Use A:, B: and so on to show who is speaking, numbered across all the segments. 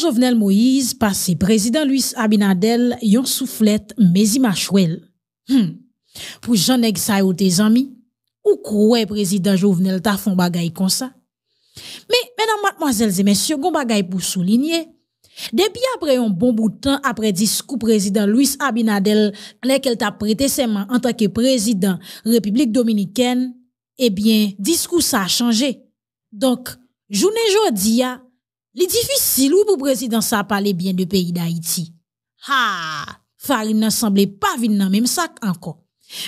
A: Jovenel Moïse pase prezident Louis Abinadel yon souflet mezi machouel. Hmm. Pou jan neg sa yo te zami, ou kouè prezident Jovenel ta fon bagay kon sa? Me, menan matmoazelze, mensyo, kon bagay pou soulinye, debi apre yon bon boutan apre disku prezident Louis Abinadel nekel ta prete seman anta ke prezident Republik Dominiken, ebyen, eh disku sa a chanje. Donk, jounen jodi ya Les difficile pour pour président ça parler bien de pays d'Haïti. Ha, farine n'a semblé pas vivre dans même sac encore.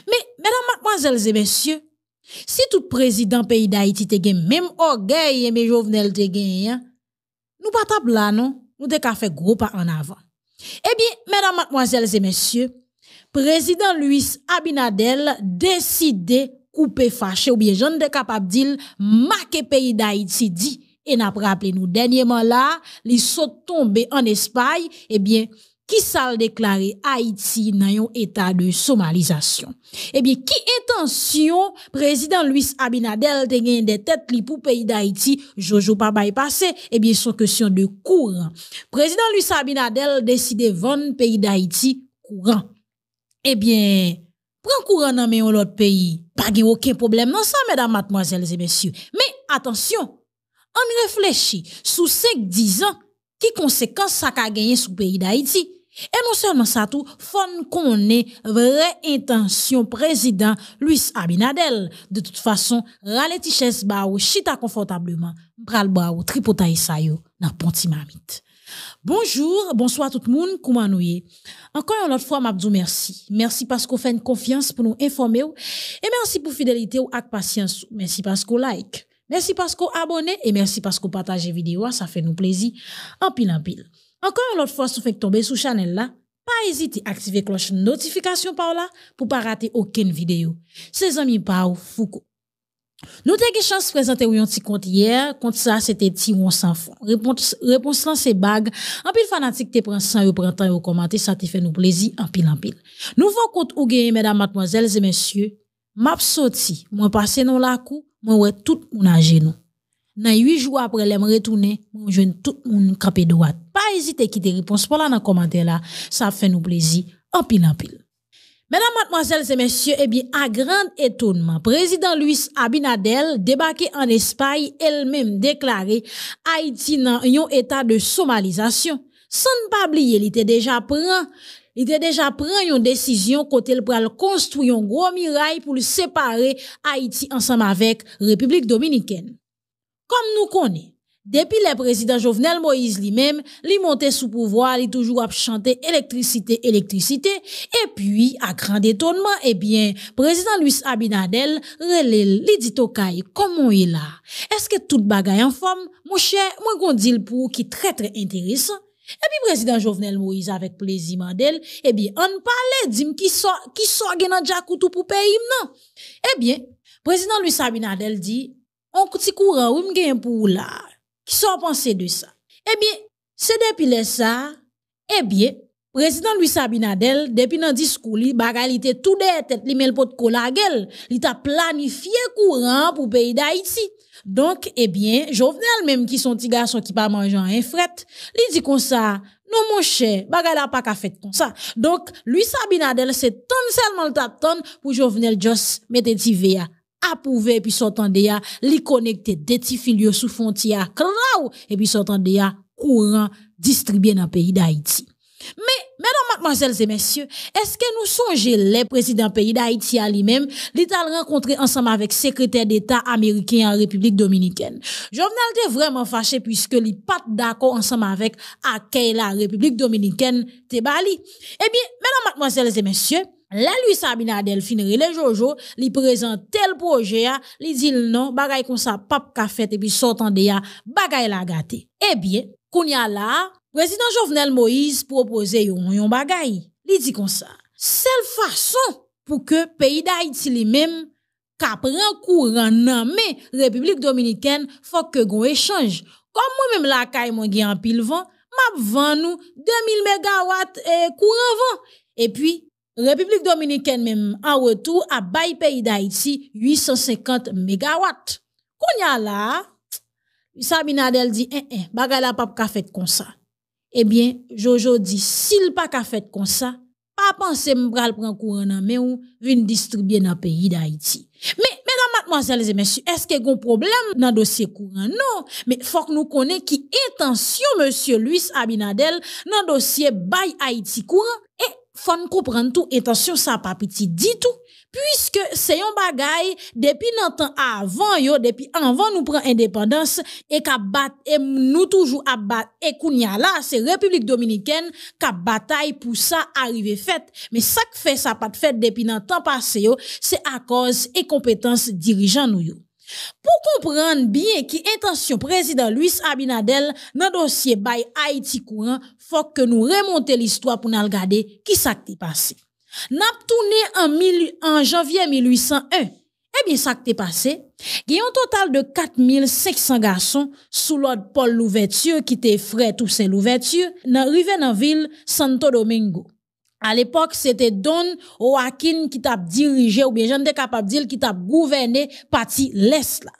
A: Mais mesdames mademoiselles et messieurs, si tout président pays d'Haïti te gen même orgueil et eh mes Jovenel te gen, hein. nous pas là non, nous te ka fait gros pas en avant. Eh bien, mesdames mademoiselles et messieurs, président Luis Abinadel décidé couper fâché ou bien je ne capable dire marquer pays d'Haïti dit E napre aple nou denye man la, li sot tombe an espay, ebyen, eh ki sal deklare Haiti nan yon etat de somalizasyon. Ebyen, eh ki etansyon, prezident Louis Abinadel te genye de tèt li pou peyi d'Haïti, jojou pa baypase, ebyen, eh son kèsyon de kouran. Prezident Louis Abinadel deside von peyi d'Haïti kouran. Ebyen, pran kouran nan menyon lot peyi, pagye woken problem nan sa, mèdam matmoazèl zè mèsyou. Mè, atansyon! On réfléchit sous 5-10 ans, qui ça ça ka sur sous pays d'Haïti. Et non ça, tout tout qu'on est vraie intention président Luis Abinadel. De toute façon, rale tiches ba ou chita confortablement bral ba ou tripota sa yo nan ponti mamit. Bonjour, bonsoir tout le monde, comment nous Encore une autre fois, m'abdou merci. Merci parce qu'on fait une confiance pour nous informer et merci pour fidélité ou ak patience. Merci parce qu'on like. Mersi paskou abone, e mersi paskou pataje videwa, sa fe nou plezi, anpil anpil. Ankon yon lot fwa sou fek tombe sou chanel la, pa ezite aktive kloche notifikasyon pa ou la, pou pa rate oken videyo. Se zanmi pa ou fuko. Nou teke chans prezante ou yon ti konti yer, konti sa se te ti ou an san fon. Reponslan se bag, anpil fanatik te pren san yo prentan yo komante, sa te fe nou plezi, anpil anpil. Nou fwa konti ou genye, medan matmoazelze mensyye, map soti, mwen pase nou la kou, « Moi, ouais, tout monde a genou. Nan 8 jours après lè retoune, je tout moun kapè pas Pas ezite ki te là dans dans là. »« Ça fait nous plaisir. »« nou pile en pile. » Mesdames, mademoiselles et messieurs, eh bien, à grand étonnement, président Luis Abinadel, débarqué en Espagne, elle-même déclaré Haïti dans un état de somalisation. Sans ne pas oublier, il était déjà prêt Il te deja pren yon desisyon kote l pral konstou yon gwo miray pou l separe Haiti ansam avek Republik Dominiken. Kom nou konen, depi le prezident Jovenel Moïse li menm, li monte sou pouvoi, li toujou ap chante elektrisite elektrisite, e pi a kran detonman, e bien, prezident Louis Abinadel rele li ditokay komon il la. Eske tout bagay an fom, mouche, mou gondil pou ki tre tre enteris? Et bien, Président Jovenel Moïse avec plaisir, mandel, eh on parlait dit qui qui sort sort so genan pour payer, non? Eh bien, Président Louis Sabinadel dit, on kouti kouran ou pour là. Qui la, qui de ça? de eh bien, c'est depuis là ça. eh bien, Président Louis Sabinadel, depuis dans discours li, a tout de tête li mel pot la gueule, li ta planifié courant pour pays d'Haïti. Donc, eh bien, Jovenel même qui sont petit garçon qui pas mangeant un fret, li dit comme ça, non mon cher, il n'a pas qu'à fait comme ça. Donc, Louis Sabinadel, c'est tant seulement le pour Jovenel Joss mette V.A. approuvé puis s'entendre ya li connecter des filio sous frontières, et puis s'entendre courant distribué dans le pays d'Haïti mais, mesdames, mademoiselles et messieurs, est-ce que nous songez les présidents pays d'Haïti à lui-même, l'État rencontré ensemble avec secrétaire d'État américain en République dominicaine? Jovenel était vraiment fâché puisque il pas d'accord ensemble avec accueil la République dominicaine, Bali. Eh bien, mesdames, mademoiselles et messieurs, la lui, Sabina Delphine, les Jojo, lui présente tel projet, li dit non, bagay comme ça, pape ka fait, et puis sortant de bagay la gâté. Eh bien, Kounya là, Président Jovenel Moïse propose yon yon bagay. Li di ça. sa. Sel fason pou ke peyi da pays li mem kapren kouran Mais République Dominicaine fok ke gon échange. Kom mwen même quand mwen gen en pile vent, ma van nou 2000 mégawatts eh, courant kouran vent. Et puis, République Dominicaine même en retour a bay peyi pays 850 a là, la, Sabinadel dit eh, eh, bagay la pap ka fet comme ça. Eh bien, Jojo dit, s'il pas qu'a fait comme ça, pas penser m'bral prendre courant dans mais ou venir distribuer dans le pays d'Haïti. Mais mesdames, mademoiselles et messieurs, est-ce qu'il y a un problème dans le dossier courant Non, mais il faut que nous connaissons qui intention monsieur Luis Abinadel dans le dossier bail Haïti courant et faut nous comprendre tout intention ça pas petit dit tout puisque c'est un bagaille depuis temps avant yo depuis avant nous prenons indépendance et qu'a nous toujours à battre et kounya là c'est République dominicaine qu'a bataille pour ça arriver fait mais ça que fait ça pas de fait depuis temps passé c'est à cause et compétence dirigeant nous pour comprendre bien qui intention président Luis Abinadel dans dossier bail Haïti courant, faut que nous remonter l'histoire pour nous regarder qui s'est passé. N'a tourné en, en janvier 1801. Eh bien, ça qui t'est passé. Il y a un total de 4500 garçons sous l'ordre Paul Louverture, qui était frère Toussaint Louverture, dans rivé dans ville Santo Domingo. À l'époque, c'était Don Joaquin qui t'a dirigé, ou bien j'en étais capable dire, qui t'a gouverné parti l'Est là.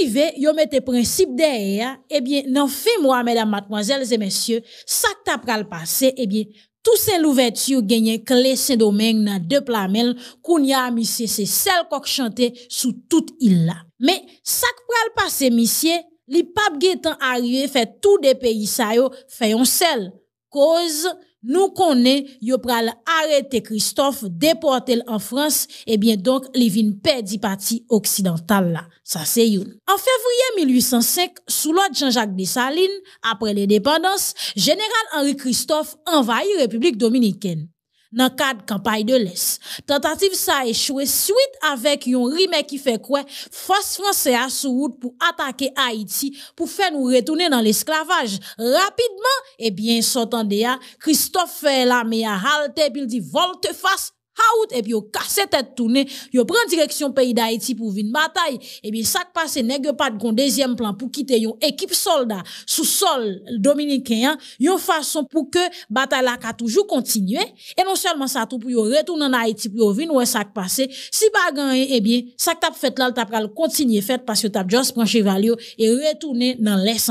A: arrivés, yo arrivé, mis des principes derrière, eh bien, non fais moi, mesdames, mademoiselles et messieurs, ça que t'a passé, eh bien, Tousen lou vet yow genyen kle sen domen nan dep la men koun ya misye se sel kok chante sou tout il la. Me sak kwa al pase misye, li pap getan a rye fe tout de peyi sayo feyon sel. Koz? nous connaissons, il pral arrêter Christophe déporter en France et eh bien donc il perdit partie partie occidentale là ça c'est une en février 1805 sous l'ordre Jean-Jacques Dessalines après l'indépendance général Henri Christophe envahit République dominicaine dans le cadre de campagne de l'Est. Tentative ça a échoué suite avec un rime qui fait quoi? Force française à route pour attaquer Haïti, pour faire nous retourner dans l'esclavage. Rapidement, eh bien, s'entendait, Christophe à halte et il dit volte face, out et puis ont cassé tête tournée, ont pris direction pays d'Haïti pour une bataille. Et bien ça passe nèg pas de deuxième plan pour quitter yon équipe soldat sous sol dominicain, une façon pour que bataille la toujours continuer et non seulement ça tout pour retourner en Haïti pour venir ouais ça passé. Si pas gagné et eh bien ça t'a fait là t'a pral continuer fait parce que t'a juste prendre chevalier et retourner dans l'est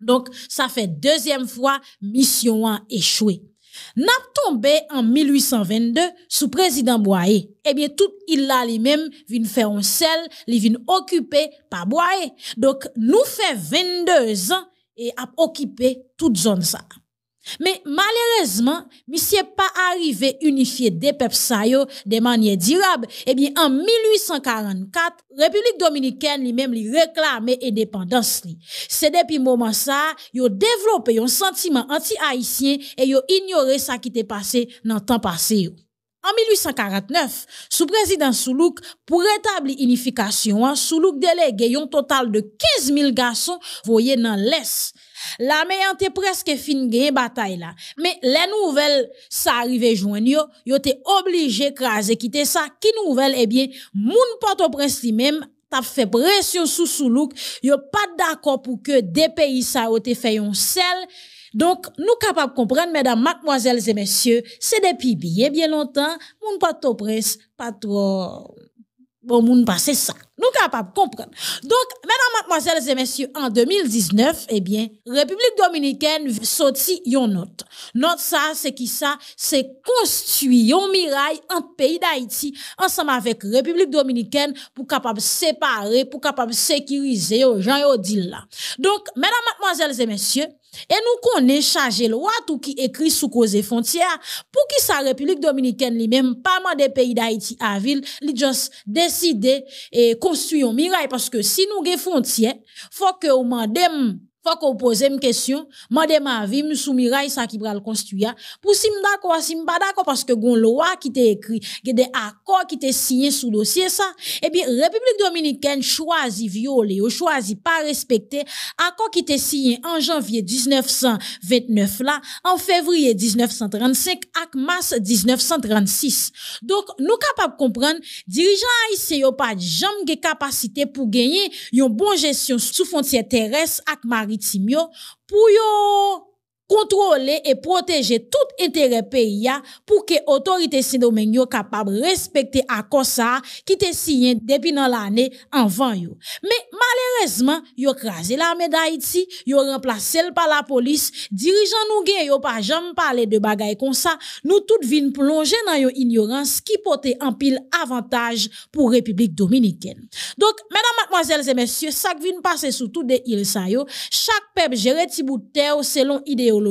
A: Donc ça fait deuxième fois mission a échoué. Na tombé en 1822 sous président prezident Eh bien, tout il la lui-même vin faire un sel, il vin occuper par Donc, Donc, nous fait 22 ans et a occupé toute zone ça. Mais malheureusement, monsieur pas arrivé unifier des peuples de manière durable. Eh bien, en 1844, République dominicaine lui-même lui réclamait indépendance. C'est depuis moment ça, a développé un sentiment anti-haïtien et yo ignoré ce qui était passé dans le temps passé. En 1849, sous président Soulouk, pour rétablir l'unification, hein, Soulouk délégué un total de 15 000 garçons voyés dans l'Est. La était presque fin la bataille là. Mais les nouvelles ça arrivait joindre yo, yo était obligé craser quitter ça. Qui nouvelle eh bien, mon Port-au-Prince lui-même a fait pression sous Soulouk, yo pas d'accord pour que des pays ça été fait un sel. Donc, nous capables de comprendre, mesdames, mademoiselles et messieurs, c'est depuis bien, bien longtemps, Mon Port-au-Prince, pas trop bon monde passer ça. Nous capables de comprendre. Donc, mesdames, mademoiselles et messieurs, en 2019, eh bien, République dominicaine sorti yon note. Note ça, c'est qui ça? C'est construire un mirail en pays d'Haïti, ensemble avec République dominicaine, pour capable séparer, pour capable sécuriser aux gens et aux là. Donc, mesdames, mademoiselles et messieurs, et nous connaissons le loi tout qui écrit sous cause frontières pour que sa République dominicaine lui-même pas mal des pays d'Haïti à ville, lui juste et construire un parce que si nous frontières, il faut que nous mandem faut qu'on pose une question, demander ma vie, me ça qui va le construire. Pour si d'accord, si pas d'accord parce que gon loi qui t'est écrit, a des accords qui t'est signé sous dossier ça. Eh bien, République dominicaine choisit violer, ou choisit pas respecter accord qui t'est signé en janvier 1929 là, en février 1935 ak mars 1936. Donc, nous capables de comprendre, dirigeants haïtiens pas jamais capacité pour gagner une bonne gestion sous frontière terrestres avec Marie 奇妙，不哟。contrôler et protéger tout intérêt pays pour que autorité domaine yo capable respecter accord ça qui était signé depuis dans l'année avant yo. Mais malheureusement, yo crasé l'armée d'Haïti, yo remplacé par la police, dirigeant nous gay yo pas jamais parler de bagaille comme ça. Nous toutes vin plonger dans yo ignorance qui portait en pile avantage pour République dominicaine. Donc mesdames mademoiselles et messieurs, ça vient passer sous tout des îles chaque peuple gérer ti bout selon idéologie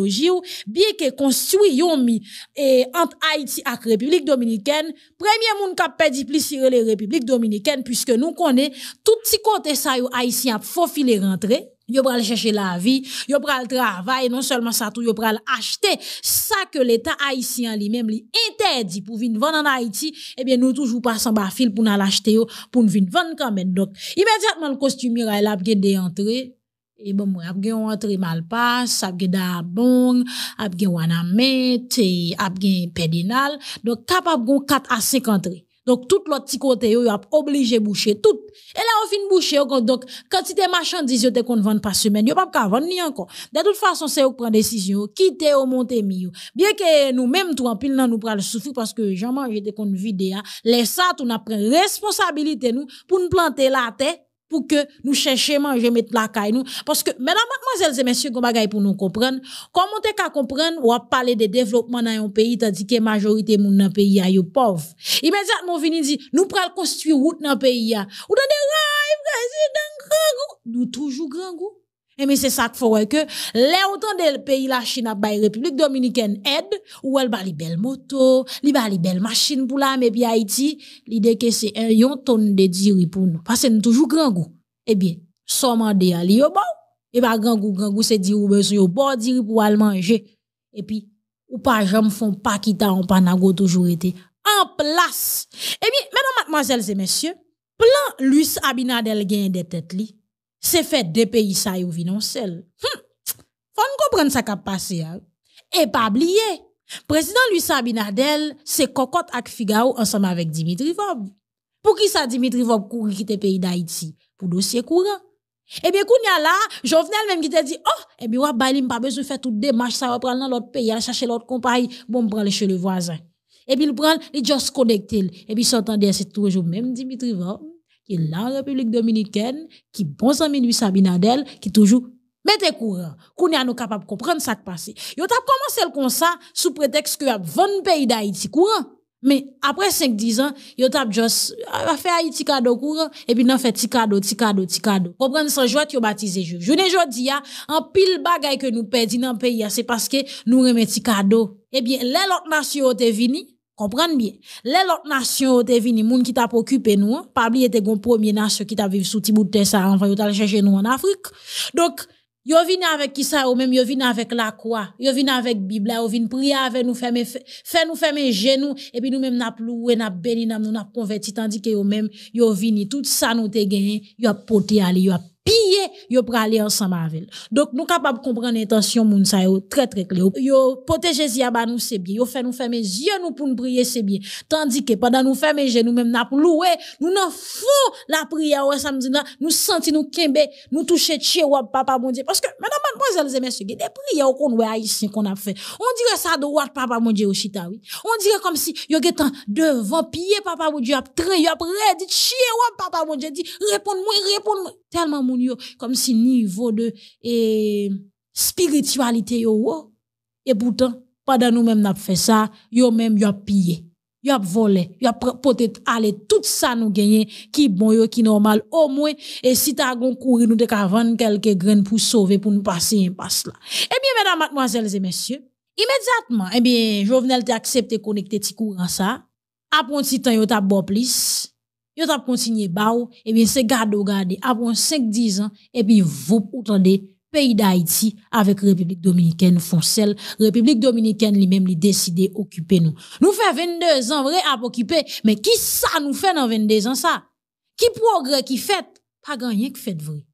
A: bien que construit yomi et entre Haïti et République Dominicaine, premier monde qui a perdu plus sur les République Dominicaine, puisque nous connaissons tout petit côté ça yo Haïtien à filer rentrer. Yo pral chercher la vie, yo pral travail, non seulement ça tout, yo pral acheter ça que l'État haïtien lui-même lui interdit pour venir vendre en Haïti, eh bien, nous toujours pas sans fil pour nous l'acheter, pour nous venir vendre quand même. Donc, immédiatement, le costumier, il a de rentrer. Et bon moi ap gen mal tre malpas, ap gen dabong, ap gen wanamet met, ap gen pedinal. donc gon 4 à 5 entrées. Donc, tout l'autre côté kote yo ont obligé de boucher tout. Et là on de boucher donc quantité marchandise marchandises yo te kon vendre pas semaine. Yo pap ka vendre ni encore De toute façon c'est yo décision. desisyon yo. décision. yo mi yo. Bien que nous-mêmes, tout en pile, nous le pral parce que que yo te kon vide ya. Laisse ça, tou na la responsabilité pour nous planter la tête pour que nous cherchions manger mettre la caille nous parce que mesdames mademoiselles et messieurs bagaille pour nous comprendre comment t'es qu'à comprendre ou à parler de développement dans un pays tandis que majorité moun dans pays a pauvre immédiatement vini dit nous pral construire route dans pays a ou dans des président grand goût nous toujours grand goût eh mais c'est ça qu'il faut que les le pays la Chine a la République dominicaine aide ou elle a les belles moto, elle a les belle machine pour la et puis Haïti, l'idée que c'est un yon tonne de diri pour nous parce que nous toujours grand goût. Eh bien, sommande a li yo eh bon. Et pas grand goût grand goût c'est dire ou besoin yo bon diri pour aller manger. Et puis ou pas jamais font pas quitter en panago toujours été en place. Eh bien, mesdames mademoiselles et messieurs, plan Luis Abinadel gagne des têtes li c'est fait des pays ça y ouvre non seul. Hm. Faut comprendre ça qui a passé. Et pas oublier, président Luis Abinadel, c'est cocotte avec Figaro ensemble avec Dimitri Vob. Pour qui ça Dimitri Vob courir quitter pays d'Haïti pour dossier courant. Et bien, quand oh, e y a là, Jovenel même qui t'a dit, oh, et bien, ouais, bah, il pas besoin de faire toute démarche, ça va prendre dans l'autre pays, aller chercher l'autre compagnie, bon, prendre chez le voisin. Et puis, il prend, il juste connecte, et puis, s'entendait, c'est toujours même Dimitri Vob qui est la République dominicaine, qui bon minuit Sabinadel, qui toujours mettez courant. Qu'on est nous capable de comprendre ça qui passe. Yo t'a commencé comme ça sous prétexte que y a 20 pays d'Haïti courant. Mais après 5-10 ans, yo t'a juste, ah, a fait Haïti cadeau courant, et puis non fait petit cadeau, petit cadeau, petit cadeau. Comprendre sans joie, yo baptisé jour. Journée jodi a, en pile bagay que nous perdons dans le pays, c'est parce que nous remet petit cadeau. Eh bien, l'autre nation, est venue, Comprenez bien. Les autres nations ont venues, gens qui t'a occupé nous, hein. pas oublier était gon premier nation qui t'a vivre sous petit bout de terre ça, chercher nous en Afrique. Donc Yo venus avec qui ça ou même yo avec la croix, yo venu avec Bible, yo venu prier avec nous, faire faire nous fermer genoux et puis nous même n'a loué, n'a béni, n'a nous n'a converti tandis que yo même yo venus, tout ça nous te gagné, yo ont porté aller, yo piller yo pour aller ensemble avec donc nous capables de comprendre l'intention moun ça yo très très clair yo protéger si ba nous c'est bien yo fait nous fermer yeux pour nous prier c'est bien tandis que pendant nous fermer yeux nous même n'a nous n'en la prière ouais samedi nous senti nous kembe nous toucher chez papa bon Dieu parce que madame qu'on a fait. On dirait ça de voir papa mon Dieu, chita, oui. On dirait comme si, yo un devant pied, papa mon Dieu, a train, dit, chier, ouais, papa mon Dieu, dit, réponds-moi, réponds-moi. Tellement mon dieu comme si niveau de, spiritualité yo, oh. et pourtant, pendant nous-mêmes, n'a fait ça, yo même, yo pillé. Ils ont volé, ils ont peut-être allé tout ça nous gagner qui bon yo qui normal au moins et si t'as gon courir nous te vendre quelques graines pour sauver pour nous passer un passe là. Eh bien mesdames mademoiselles et messieurs, immédiatement eh bien Jovenel t'a accepté connecter petit courant ça. Après un petit temps yo t'a bon plus. Yo t'a continué bao et eh bien c'est garde garder après 5 10 ans et eh puis vous entendez pays d'Haïti avec République Dominicaine Foncel. République Dominicaine lui-même lui décidé occuper nous. Nous fait 22 ans vrai à occuper, mais qui ça nous fait dans 22 ans ça? Qui progrès qui fait? Pas gagné qui fait vrai.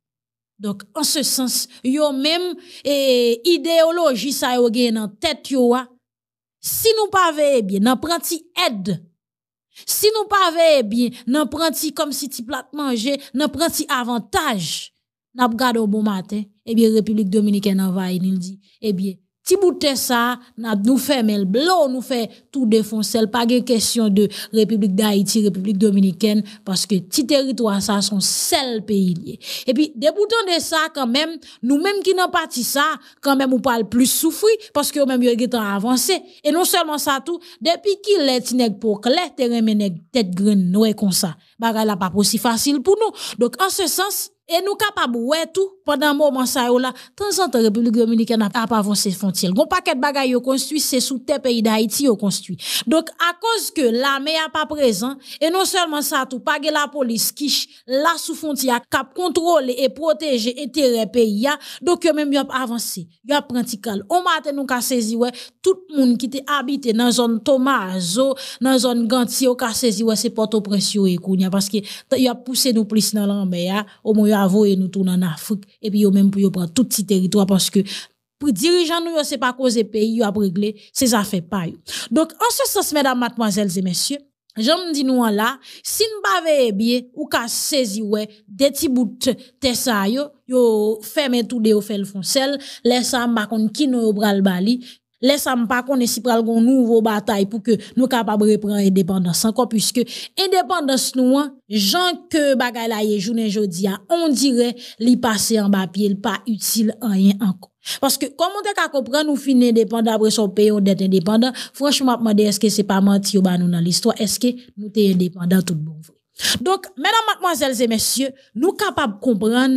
A: Donc, en ce sens, yo même, et idéologie ça yo dans en tête yo a. Si nous pas veillons bien, n'en prend aide. Si nous pas bien, n'en prend comme si tu plat manger, n'en prend avantage n'a pas au bon matin, eh bien, République dominicaine envahit, il dit, eh bien, si bouté ça, nous fait le blanc, nous fait tout défoncer. Pas de question de République d'Haïti, République dominicaine, parce que petit territoire ça sont seuls pays liés. Et puis, déboutant de ça, quand même, nous-mêmes qui pas parti ça, quand même, on parle plus souffrir, parce que même, il avancé. Et non seulement ça tout, depuis qu'il est nèg pour clair, terrain nèg tête graine, nous comme ça. Ce n'est pas aussi facile pour nous. Donc, en ce sens, et nous capables ouais tout pendant un moment ça là, temps en temps République dominicaine a pas avancé frontière. Gon paquet de bagaille yo construit, c'est sous terre pays d'Haïti yo construit. Donc à cause que l'armée a pas présent et non seulement ça tout pas la police qui là sous frontière cap contrôler et protéger intérêt pays donc yo même yo avancé. Yo pratique. On matin nous ka saisi ouais tout monde qui était habité dans zone Tomazo, dans zone Ganti yo ka saisi ouais c'est Port-au-Prince yo parce que y a poussé nous plus dans l'armée au moins et nous tourner en Afrique et puis yo même pour yo prendre tout petit territoire parce que pour dirigeants nous c'est pas cause pays yo a régler ces affaires pas donc en ce sens mesdames mademoiselles et messieurs Jom nous si nous ne sin pas bien, ou saisir, sezi des petits bouts, te ça, yo, yo feme tout de yo fel laisse lesa ma qui nous bras le bali, Lè sa m pa konè si pral gon nouvo batay pou ke nou kapab repren indépendans an kon, pwiske indépendans nou an, jan ke bagay la ye jounen jodi an, on dire li pase an ba pi el pa util an yen an kon. Paske komon te ka kompran nou fin indépendans apre son peyon det indépendans, fwanchman apman de eske se pa manti yo ban nou nan listwa, eske nou te indépendans tout bon vò. Donk, menan matmoazèlze mèsyè, nou kapab kompran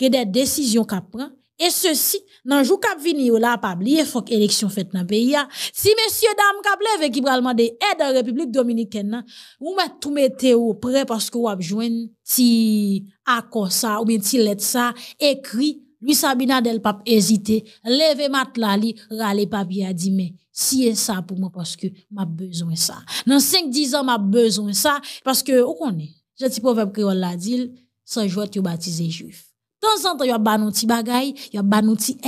A: ke det desisyon kap pran, e se si... Nan jou kap vini ou la, pa faut qu'élection élection faite le pays Si Si messieurs dames kap leve ki des aides aide la République Dominicaine, vous mettez tout mette ou prêt parce que vous besoin Si accord, akon sa ou bien si let ça écrit, lui Sabina del pap hésité, leve mat la li, rale papi a dit mais si ça pour moi parce que m'a besoin ça. Dans 5-10 ans m'a besoin ça parce que où ou konne, j'ai ti proverbe créole la dit, sans jouet tu baptisé juif temps en temps, il y a un bagay, il y a un aide, nou ti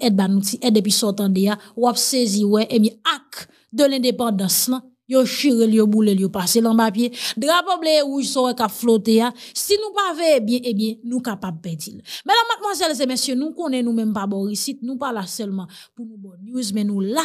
A: aide, nou ti aide, et puis sortant de ya, ou saisi, ouais, et bien, ak de l'indépendance, non? Yo chire, yo boule, yo passe l'en pied. Drapeau bleu rouge, sont ka flotte hein. ya. Si nous pas ve, bien, eh bien, nous capables perdre. Mesdames, mademoiselles et messieurs, nous connaissons nous même pas Boris, nous pas là seulement pour nous bonnes news, mais nous là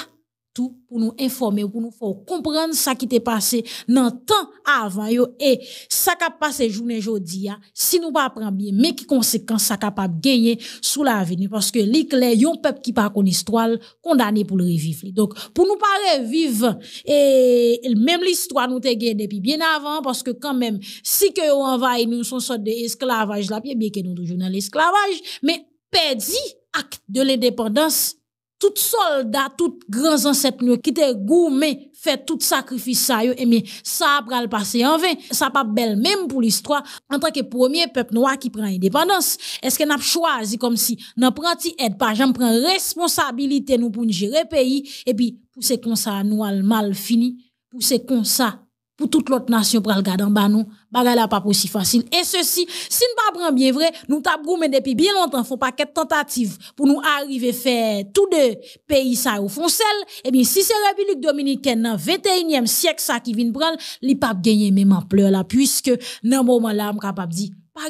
A: tout pour nous informer, pour nous faire comprendre ce qui t'est passé dans le temps avant et ça qui a passé journée aujourd'hui hein, si nous pas prendre bien mais qui conséquence ça capable gagner sous l'avenir parce que l'éclair un peuple qui pas connaît histoire condamné pour le revivre. Donc pour nous pas revivre et même l'histoire nous gagné depuis bien avant parce que quand même si que envahit nous sont sorte d'esclavage là bien que nous toujours dans l'esclavage mais perdu acte de l'indépendance tout soldat, tout grands ancêtres qui étaient gourmés, fait tout sacrifice ça, et eh bien, ça après le passé en vain. Ça pas belle même pour l'histoire, en tant que premier peuple noir qui prend indépendance. Est-ce que n'a choisi comme si, n'a prend aide pas, j'en prend responsabilité nous pour gérer pays, et puis, pour ce comme ça, nous, mal fini, pour c'est comme ça, pour toute l'autre nation pour garder en bas nous bagala la pas aussi facile et ceci si nous pas prendre, bien vrai nous tap depuis bien longtemps faut pas quelques tentatives pour nous arriver faire tous deux pays ça au fond sel et eh bien si c'est République dominicaine dans 21e siècle ça qui vient prendre les pas gagner même pleur là puisque dans moment là capable dit pas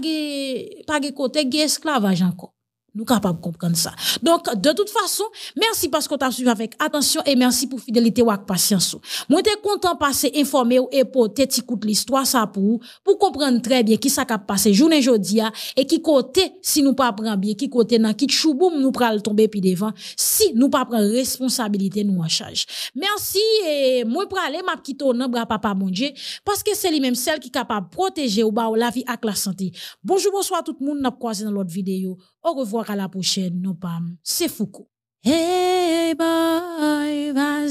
A: pas de côté esclavage encore nous capables de comprendre ça. Donc, de toute façon, merci parce qu'on t'a suivi avec attention et merci pour fidélité ou patience. Moi, suis content de passer informé ou pour t'écoutes l'histoire, ça pour, pour comprendre très bien qui ça cap passé journée jeudi hein, et qui côté, si nous pas prendre bien, qui côté dans qui chouboum nous pral tomber puis devant, si nous pas prendre responsabilité nous en charge. Merci et moi pour aller m'a quitter bras papa mon Dieu parce que c'est lui-même celle qui est capable de protéger ou la vie avec la santé. Bonjour, bonsoir tout le monde, n'a croisé dans l'autre vidéo. Au revoir à la prochaine, nos pam. C'est Foucault. Hey eh, boy, vas